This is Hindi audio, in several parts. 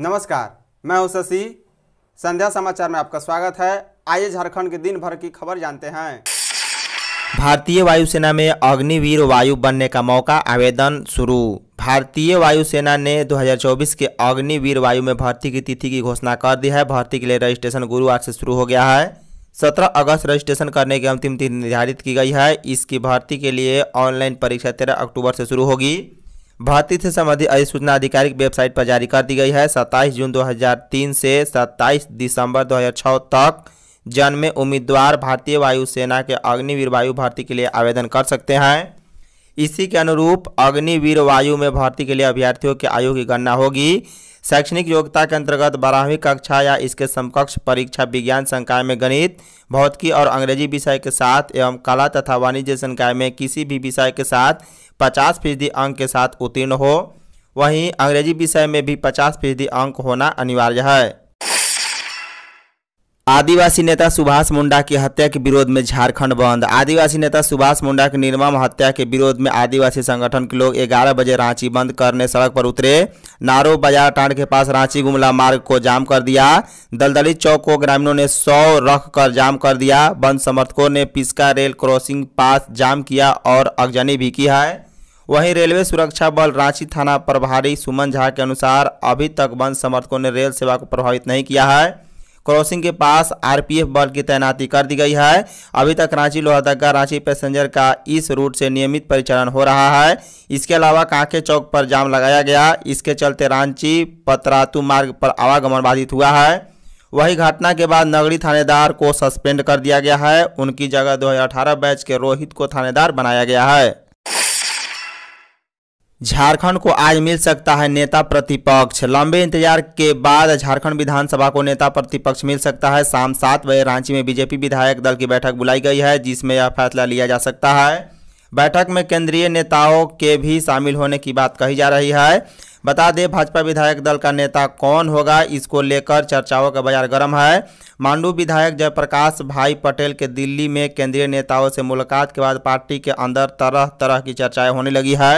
नमस्कार मैं हूं शशि संध्या समाचार में आपका स्वागत है आइए झारखंड के दिन भर की खबर जानते हैं भारतीय वायुसेना में अग्निवीर वायु बनने का मौका आवेदन शुरू भारतीय वायुसेना ने 2024 के अग्निवीर वायु में भर्ती की तिथि की घोषणा कर दी है भर्ती के लिए रजिस्ट्रेशन गुरुवार से शुरू हो गया है सत्रह अगस्त रजिस्ट्रेशन करने की अंतिम तिथि निर्धारित की गई है इसकी भर्ती के लिए ऑनलाइन परीक्षा तेरह अक्टूबर से शुरू होगी भर्ती से संबंधित अधिसूचना आधिकारिक वेबसाइट पर जारी कर दी गई है 27 जून 2003 से 27 दिसंबर 2006 तक जन्मे उम्मीदवार भारतीय वायुसेना के अग्निवीर वायु भर्ती के लिए आवेदन कर सकते हैं इसी के अनुरूप अग्निवीर वायु में भर्ती के लिए अभ्यर्थियों की आयु की गणना होगी शैक्षणिक योग्यता के अंतर्गत बारहवीं कक्षा या इसके समकक्ष परीक्षा विज्ञान संकाय में गणित भौतिकी और अंग्रेजी विषय के साथ एवं कला तथा वाणिज्य संकाय में किसी भी विषय के साथ पचास फीसदी अंक के साथ उत्तीर्ण हो वहीं अंग्रेजी विषय में भी पचास फीसदी अंक होना अनिवार्य है आदिवासी नेता सुभाष मुंडा की हत्या के विरोध में झारखंड बंद आदिवासी नेता सुभाष मुंडा की निर्मम हत्या के विरोध में आदिवासी संगठन के लोग 11 बजे रांची बंद करने सड़क पर उतरे नारो बाजार टांड के पास रांची गुमला मार्ग को जाम कर दिया दलदली चौक को ग्रामीणों ने सौ रख कर जाम कर दिया बंद समर्थकों ने पिस्का रेल क्रॉसिंग पास जाम किया और अगजनी भी की है वहीं रेलवे सुरक्षा बल रांची थाना प्रभारी सुमन झा के अनुसार अभी तक बंद समर्थकों ने रेल सेवा को प्रभावित नहीं किया है क्रॉसिंग के पास आरपीएफ बल की तैनाती कर दी गई है अभी तक रांची लोहरदगा रांची पैसेंजर का इस रूट से नियमित परिचालन हो रहा है इसके अलावा कांके चौक पर जाम लगाया गया इसके चलते रांची पतरातू मार्ग पर आवागमन बाधित हुआ है वही घटना के बाद नगरी थानेदार को सस्पेंड कर दिया गया है उनकी जगह 2018 बैच के रोहित को थानेदार बनाया गया है झारखंड को आज मिल सकता है नेता प्रतिपक्ष लंबे इंतजार के बाद झारखंड विधानसभा को नेता प्रतिपक्ष मिल सकता है शाम सात बजे रांची में बीजेपी विधायक दल की बैठक बुलाई गई है जिसमें यह फैसला लिया जा सकता है बैठक में केंद्रीय नेताओं के भी शामिल होने की बात कही जा रही है बता दें भाजपा विधायक दल का नेता कौन होगा इसको लेकर चर्चाओं का बाजार गर्म है मांडू विधायक जयप्रकाश भाई पटेल के दिल्ली में केंद्रीय नेताओं से मुलाकात के बाद पार्टी के अंदर तरह तरह की चर्चाएं होने लगी है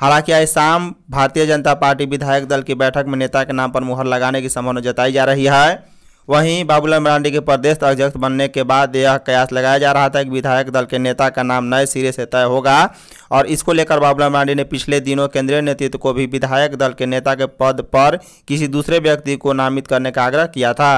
हालांकि आज शाम भारतीय जनता पार्टी विधायक दल की बैठक में नेता के नाम पर मुहर लगाने की संभावना जताई जा रही है वहीं बाबूलाल मरांडी के प्रदेश अध्यक्ष बनने के बाद यह कयास लगाया जा रहा था कि विधायक दल के नेता का नाम नए सिरे से तय होगा और इसको लेकर बाबूलाल मरांडी ने पिछले दिनों केंद्रीय नेतृत्व को भी विधायक दल के नेता के पद पर किसी दूसरे व्यक्ति को नामित करने का आग्रह किया था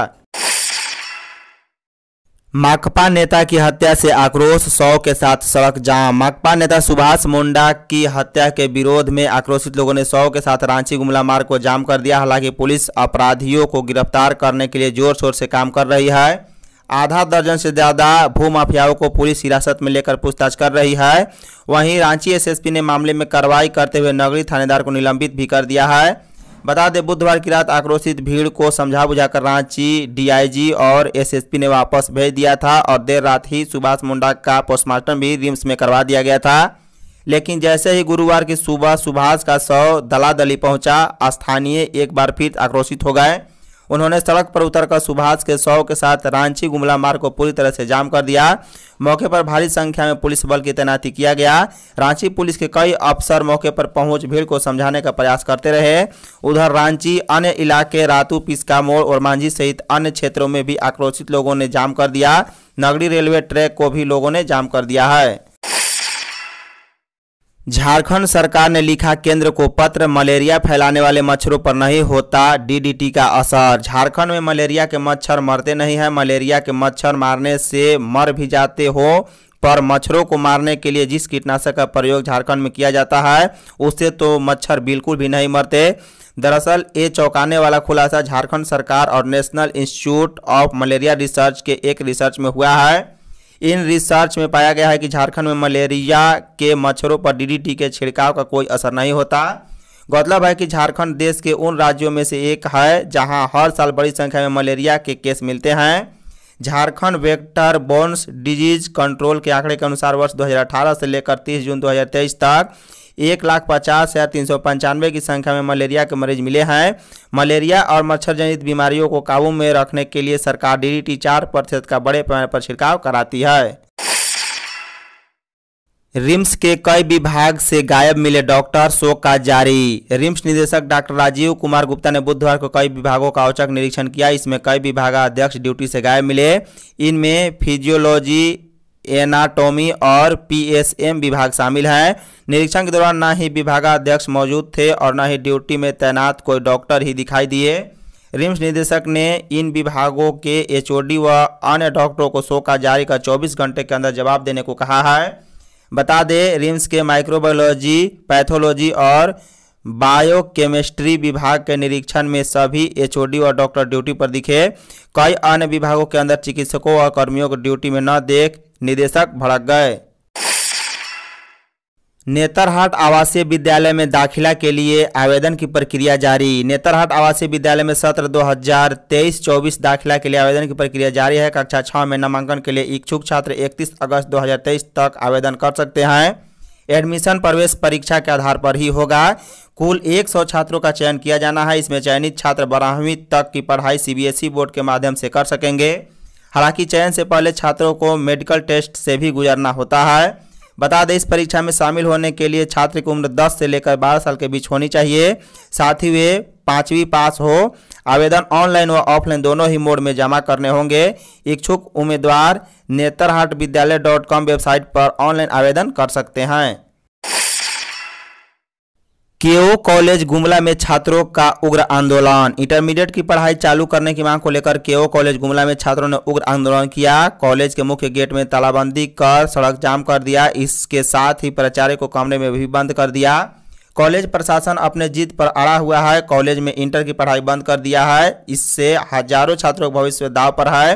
माकपा नेता की हत्या से आक्रोश सौ के साथ सड़क जाम माकपा नेता सुभाष मुंडा की हत्या के विरोध में आक्रोशित लोगों ने सौ के साथ रांची गुमला मार्ग को जाम कर दिया हालांकि पुलिस अपराधियों को गिरफ्तार करने के लिए जोर शोर से काम कर रही है आधा दर्जन से ज़्यादा भूमाफियाओं को पुलिस हिरासत में लेकर पूछताछ कर रही है वहीं रांची एसएसपी ने मामले में कार्रवाई करते हुए नगरी थानेदार को निलंबित भी कर दिया है बता दें बुधवार की रात आक्रोशित भीड़ को समझा बुझाकर रांची डीआईजी और एसएसपी ने वापस भेज दिया था और देर रात ही सुभाष मुंडा का पोस्टमार्टम भी रिम्स में करवा दिया गया था लेकिन जैसे ही गुरुवार की सुबह सुभाष का शव दलादली पहुंचा स्थानीय एक बार फिर आक्रोशित हो गए उन्होंने सड़क पर उतरकर सुभाष के शव के साथ रांची गुमला मार्ग को पूरी तरह से जाम कर दिया मौके पर भारी संख्या में पुलिस बल की तैनाती किया गया रांची पुलिस के कई अफसर मौके पर पहुंच भीड़ को समझाने का प्रयास करते रहे उधर रांची अन्य इलाके रातू पिस्का मोड़ और मांझी सहित अन्य क्षेत्रों में भी आक्रोशित लोगों ने जाम कर दिया नगरी रेलवे ट्रैक को भी लोगों ने जाम कर दिया है झारखंड सरकार ने लिखा केंद्र को पत्र मलेरिया फैलाने वाले मच्छरों पर नहीं होता डीडीटी का असर झारखंड में मलेरिया के मच्छर मरते नहीं हैं मलेरिया के मच्छर मारने से मर भी जाते हो पर मच्छरों को मारने के लिए जिस कीटनाशक का प्रयोग झारखंड में किया जाता है उससे तो मच्छर बिल्कुल भी नहीं मरते दरअसल ये चौंकाने वाला खुलासा झारखंड सरकार और national institute of malaria research के एक रिसर्च में हुआ है इन रिसर्च में पाया गया है कि झारखंड में मलेरिया के मच्छरों पर डीडीटी के छिड़काव का कोई असर नहीं होता गौरतलब है कि झारखंड देश के उन राज्यों में से एक है जहां हर साल बड़ी संख्या में मलेरिया के केस मिलते हैं झारखंड वेक्टर बोन्स डिजीज कंट्रोल के आंकड़े के अनुसार वर्ष 2018 से लेकर 30 जून 2023 तक एक लाख पचास हज़ार तीन सौ पंचानवे की संख्या में मलेरिया के मरीज मिले हैं मलेरिया और मच्छर जनित बीमारियों को काबू में रखने के लिए सरकार डीडीटी चार प्रतिशत का बड़े पैमाने पर छिड़काव कराती है रिम्स के कई विभाग से गायब मिले डॉक्टर शोक का जारी रिम्स निदेशक डॉक्टर राजीव कुमार गुप्ता ने बुधवार को कई विभागों का औचक निरीक्षण किया इसमें कई विभागाध्यक्ष ड्यूटी से गायब मिले इनमें फिजियोलॉजी एनाटोमी और पीएसएम विभाग शामिल हैं निरीक्षण के दौरान न ही विभागाध्यक्ष मौजूद थे और न ही ड्यूटी में तैनात कोई डॉक्टर ही दिखाई दिए रिम्स निदेशक ने इन विभागों के एचओडी व अन्य डॉक्टरों को शोका जारी कर 24 घंटे के अंदर जवाब देने को कहा है बता दें रिम्स के माइक्रोबायोलॉजी पैथोलॉजी और बायोकेमिस्ट्री विभाग के निरीक्षण में सभी एचओडी और डॉक्टर ड्यूटी पर दिखे कई अन्य विभागों के अंदर चिकित्सकों और कर्मियों को ड्यूटी में न देख निदेशक भड़क गए नेतरहाट आवासीय विद्यालय में दाखिला के लिए आवेदन की प्रक्रिया जारी नेतरहाट आवासीय विद्यालय में सत्र 2023-24 दाखिला के लिए आवेदन की प्रक्रिया जारी है कक्षा छः में नामांकन के लिए इच्छुक छात्र 31 अगस्त 2023 तक आवेदन कर सकते हैं एडमिशन प्रवेश परीक्षा के आधार पर ही होगा कुल 100 छात्रों का चयन किया जाना है इसमें चयनित छात्र बारहवीं तक की पढ़ाई सीबीएसई बोर्ड के माध्यम से कर सकेंगे हालांकि चयन से पहले छात्रों को मेडिकल टेस्ट से भी गुजरना होता है बता दें इस परीक्षा में शामिल होने के लिए छात्र की उम्र 10 से लेकर 12 साल के बीच होनी चाहिए साथ ही वे पाँचवीं पास हो आवेदन ऑनलाइन व ऑफलाइन दोनों ही मोड में जमा करने होंगे इच्छुक उम्मीदवार Netarhat Vidyalaya dot com website पर ऑनलाइन आवेदन कर सकते हैं केओ कॉलेज गुमला में छात्रों का उग्र आंदोलन इंटरमीडिएट की पढ़ाई चालू करने की मांग को लेकर केओ कॉलेज गुमला में छात्रों ने उग्र आंदोलन किया कॉलेज के मुख्य गेट में तालाबंदी कर सड़क जाम कर दिया इसके साथ ही प्राचार्य को कमरे में भी बंद कर दिया कॉलेज प्रशासन अपने जीत पर अड़ा हुआ है कॉलेज में इंटर की पढ़ाई बंद कर दिया है इससे हजारों छात्रों का भविष्य दाव पर है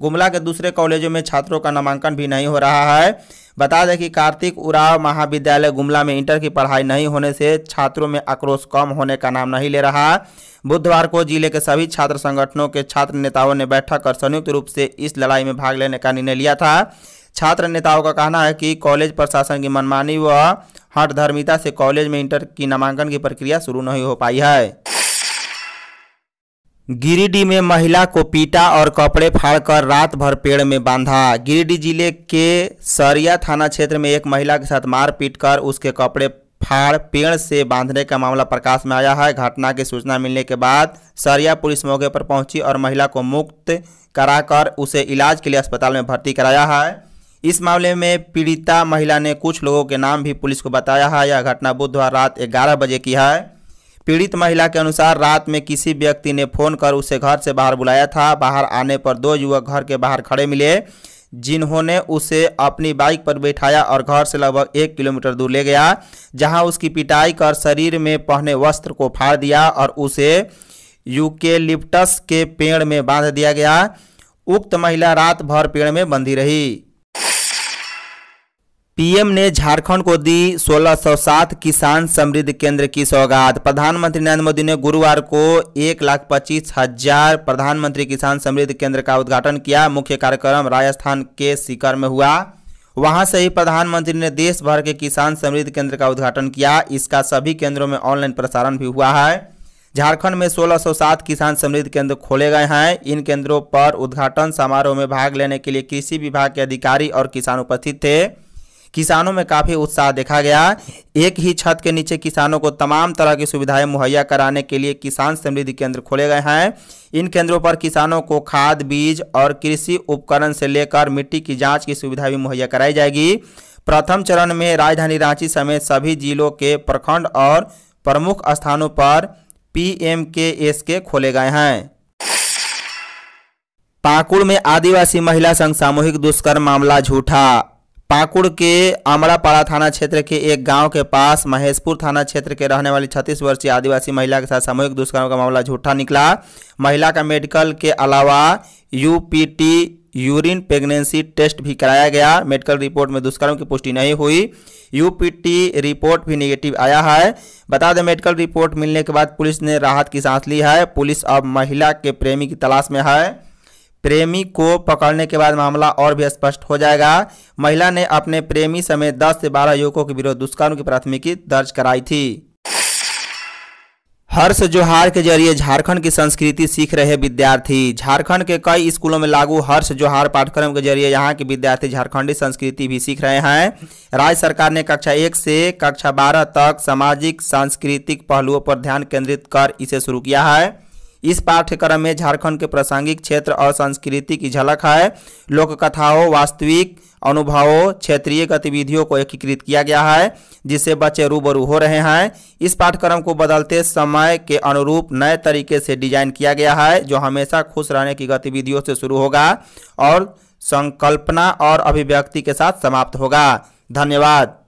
गुमला के दूसरे कॉलेजों में छात्रों का नामांकन भी नहीं हो रहा है बता दें कि कार्तिक उराव महाविद्यालय गुमला में इंटर की पढ़ाई नहीं होने से छात्रों में आक्रोश कम होने का नाम नहीं ले रहा बुधवार को जिले के सभी छात्र संगठनों के छात्र नेताओं ने बैठक कर संयुक्त रूप से इस लड़ाई में भाग लेने का निर्णय लिया था छात्र नेताओं का कहना है कि कॉलेज प्रशासन की मनमानी व हठ धर्मिता से कॉलेज में इंटर की नामांकन की प्रक्रिया शुरू नहीं हो पाई है गिरिडीह में महिला को पीटा और कपड़े फाड़कर रात भर पेड़ में बांधा गिरिडीह जिले के सरिया थाना क्षेत्र में एक महिला के साथ मार पीट कर उसके कपड़े फाड़ पेड़ से बांधने का मामला प्रकाश में आया है घटना की सूचना मिलने के बाद सरिया पुलिस मौके पर पहुंची और महिला को मुक्त कराकर उसे इलाज के लिए अस्पताल में भर्ती कराया है इस मामले में पीड़िता महिला ने कुछ लोगों के नाम भी पुलिस को बताया है यह घटना बुधवार रात ग्यारह बजे की है पीड़ित महिला के अनुसार रात में किसी व्यक्ति ने फोन कर उसे घर से बाहर बुलाया था बाहर आने पर दो युवक घर के बाहर खड़े मिले जिन्होंने उसे अपनी बाइक पर बैठाया और घर से लगभग एक किलोमीटर दूर ले गया जहां उसकी पिटाई कर शरीर में पहने वस्त्र को फाड़ दिया और उसे यूकेलिप्टस के पेड़ में बांध दिया गया उक्त महिला रात भर पेड़ में बंधी रही पीएम ने झारखंड को दी 1607 किसान समृद्ध केंद्र की सौगात प्रधानमंत्री नरेंद्र मोदी ने गुरुवार को एक लाख पच्चीस हजार प्रधानमंत्री किसान समृद्ध केंद्र का उद्घाटन किया मुख्य कार्यक्रम राजस्थान के सीकर में हुआ वहां से ही प्रधानमंत्री ने देश भर के किसान समृद्ध केंद्र का उद्घाटन किया इसका सभी केंद्रों में ऑनलाइन प्रसारण भी हुआ है झारखंड में 1607 किसान समृद्ध केंद्र खोले गए हैं इन केंद्रों पर उद्घाटन समारोह में भाग लेने के लिए कृषि विभाग के अधिकारी और किसान उपस्थित थे किसानों में काफ़ी उत्साह देखा गया एक ही छत के नीचे किसानों को तमाम तरह की सुविधाएं मुहैया कराने के लिए किसान समृद्धि केंद्र खोले गए हैं इन केंद्रों पर किसानों को खाद बीज और कृषि उपकरण से लेकर मिट्टी की जाँच की सुविधा भी मुहैया कराई जाएगी प्रथम चरण में राजधानी रांची समेत सभी जिलों के प्रखंड और प्रमुख स्थानों पर एम के एस के खोले गए हैं पाकुड़ में आदिवासी महिला संघ सामूहिक दुष्कर्म मामला झूठा पाकुड़ के आमड़ापाड़ा थाना क्षेत्र के एक गांव के पास महेशपुर थाना क्षेत्र के रहने वाली छत्तीस वर्षीय आदिवासी महिला के साथ सामूहिक दुष्कर्म का मामला झूठा निकला महिला का मेडिकल के अलावा यूपीटी यूरिन प्रेगनेंसी टेस्ट भी कराया गया मेडिकल रिपोर्ट में दुष्कर्म की पुष्टि नहीं हुई यूपीटी रिपोर्ट भी निगेटिव आया है बता दें मेडिकल रिपोर्ट मिलने के बाद पुलिस ने राहत की सांस ली है पुलिस अब महिला के प्रेमी की तलाश में है प्रेमी को पकड़ने के बाद मामला और भी स्पष्ट हो जाएगा महिला ने अपने प्रेमी समेत 10 से 12 युवकों के विरोध दुष्कर्म की प्राथमिकी दर्ज कराई थी हर्ष जोहार के जरिए झारखंड की संस्कृति सीख रहे विद्यार्थी झारखंड के कई स्कूलों में लागू हर्ष जोहार पाठ्यक्रम के जरिए यहाँ के विद्यार्थी झारखंडी संस्कृति भी सीख रहे हैं राज्य सरकार ने कक्षा एक से कक्षा बारह तक सामाजिक सांस्कृतिक पहलुओं पर ध्यान केंद्रित कर इसे शुरू किया है इस पाठ्यक्रम में झारखंड के प्रासंगिक क्षेत्र और संस्कृति की झलक है लोक कथाओं वास्तविक अनुभवों क्षेत्रीय गतिविधियों को एकीकृत किया गया है जिससे बच्चे रूबरू हो रहे हैं इस पाठ्यक्रम को बदलते समय के अनुरूप नए तरीके से डिजाइन किया गया है जो हमेशा खुश रहने की गतिविधियों से शुरू होगा और संकल्पना और अभिव्यक्ति के साथ समाप्त होगा धन्यवाद